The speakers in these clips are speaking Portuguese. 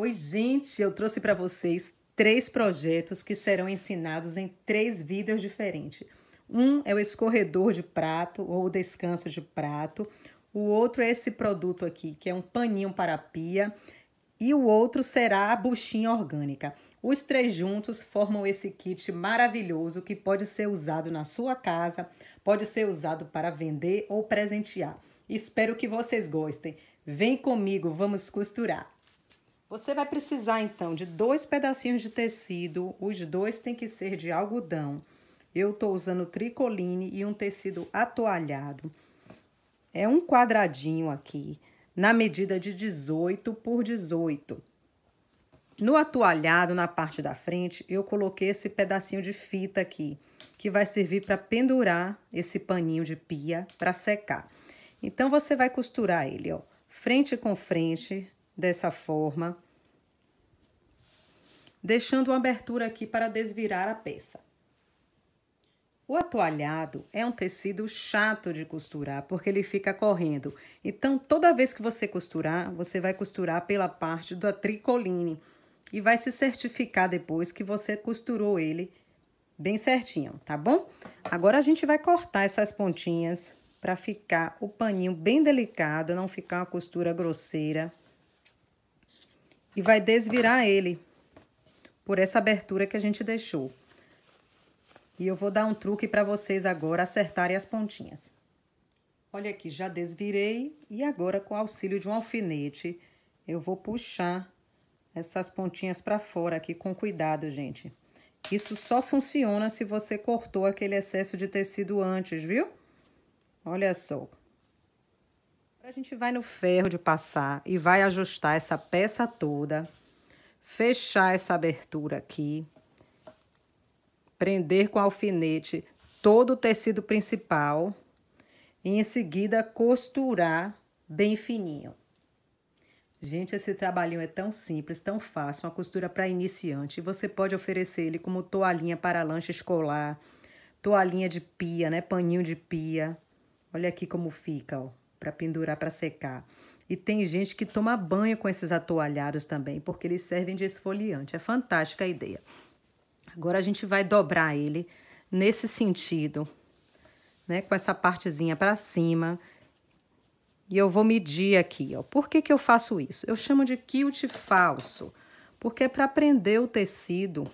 Oi, gente, eu trouxe para vocês três projetos que serão ensinados em três vídeos diferentes. Um é o escorredor de prato ou descanso de prato, o outro é esse produto aqui, que é um paninho para pia, e o outro será a buchinha orgânica. Os três juntos formam esse kit maravilhoso que pode ser usado na sua casa, pode ser usado para vender ou presentear. Espero que vocês gostem. Vem comigo, vamos costurar! Você vai precisar então de dois pedacinhos de tecido, os dois têm que ser de algodão. Eu estou usando tricoline e um tecido atualhado. É um quadradinho aqui, na medida de 18 por 18. No atualhado, na parte da frente, eu coloquei esse pedacinho de fita aqui, que vai servir para pendurar esse paninho de pia para secar. Então, você vai costurar ele, ó, frente com frente, dessa forma, deixando uma abertura aqui para desvirar a peça. O atualhado é um tecido chato de costurar, porque ele fica correndo. Então, toda vez que você costurar, você vai costurar pela parte da tricoline e vai se certificar depois que você costurou ele bem certinho, tá bom? Agora, a gente vai cortar essas pontinhas para ficar o paninho bem delicado, não ficar uma costura grosseira e vai desvirar ele por essa abertura que a gente deixou. E eu vou dar um truque para vocês agora acertarem as pontinhas. Olha aqui, já desvirei e agora com o auxílio de um alfinete eu vou puxar essas pontinhas para fora aqui com cuidado, gente. Isso só funciona se você cortou aquele excesso de tecido antes, viu? Olha só. A gente vai no ferro de passar e vai ajustar essa peça toda, fechar essa abertura aqui, prender com alfinete todo o tecido principal e em seguida costurar bem fininho. Gente, esse trabalhinho é tão simples, tão fácil, uma costura para iniciante. Você pode oferecer ele como toalhinha para lanche escolar, toalhinha de pia, né? Paninho de pia. Olha aqui como fica, ó para pendurar para secar. E tem gente que toma banho com esses atoalhados também, porque eles servem de esfoliante. É fantástica a ideia. Agora a gente vai dobrar ele nesse sentido, né, com essa partezinha para cima. E eu vou medir aqui, ó. Por que que eu faço isso? Eu chamo de quilt falso, porque é para prender o tecido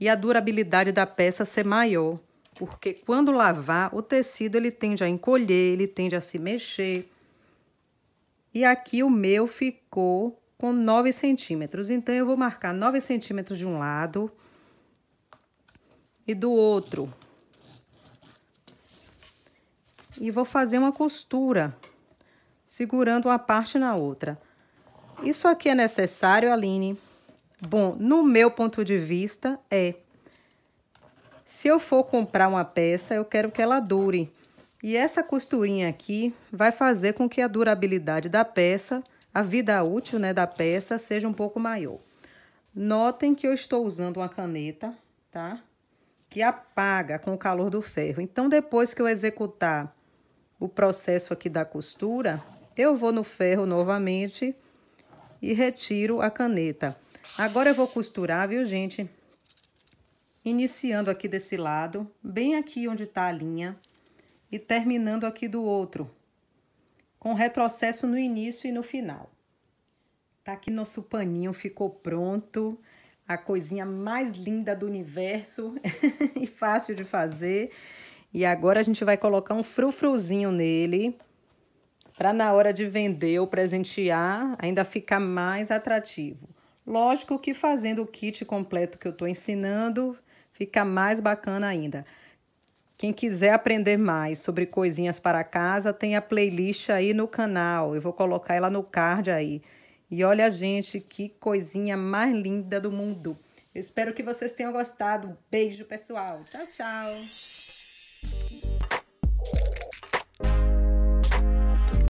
e a durabilidade da peça ser maior porque quando lavar, o tecido ele tende a encolher, ele tende a se mexer. E aqui o meu ficou com 9 centímetros. Então, eu vou marcar 9 centímetros de um lado e do outro. E vou fazer uma costura, segurando uma parte na outra. Isso aqui é necessário, Aline? Bom, no meu ponto de vista, é. Se eu for comprar uma peça, eu quero que ela dure. E essa costurinha aqui vai fazer com que a durabilidade da peça, a vida útil né, da peça, seja um pouco maior. Notem que eu estou usando uma caneta, tá? Que apaga com o calor do ferro. Então, depois que eu executar o processo aqui da costura, eu vou no ferro novamente e retiro a caneta. Agora eu vou costurar, viu, gente? iniciando aqui desse lado, bem aqui onde tá a linha, e terminando aqui do outro, com retrocesso no início e no final. Tá aqui nosso paninho, ficou pronto, a coisinha mais linda do universo e fácil de fazer. E agora a gente vai colocar um frufruzinho nele, para na hora de vender ou presentear, ainda ficar mais atrativo. Lógico que fazendo o kit completo que eu tô ensinando, fica mais bacana ainda. Quem quiser aprender mais sobre coisinhas para casa, tem a playlist aí no canal. Eu vou colocar ela no card aí. E olha, gente, que coisinha mais linda do mundo. Eu espero que vocês tenham gostado. Beijo, pessoal. Tchau, tchau.